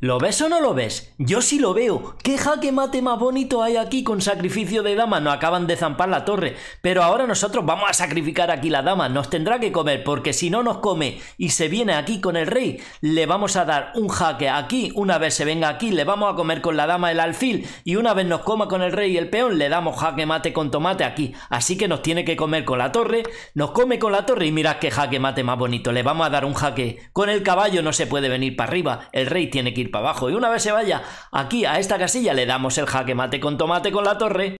¿Lo ves o no lo ves? Yo sí lo veo. ¿Qué jaque mate más bonito hay aquí con sacrificio de dama? Nos acaban de zampar la torre. Pero ahora nosotros vamos a sacrificar aquí la dama. Nos tendrá que comer porque si no nos come y se viene aquí con el rey, le vamos a dar un jaque aquí. Una vez se venga aquí, le vamos a comer con la dama el alfil. Y una vez nos coma con el rey y el peón, le damos jaque mate con tomate aquí. Así que nos tiene que comer con la torre. Nos come con la torre y mirad qué jaque mate más bonito. Le vamos a dar un jaque. Con el caballo no se puede venir para arriba. El rey tiene que para abajo. Y una vez se vaya aquí a esta casilla, le damos el jaque mate con tomate con la torre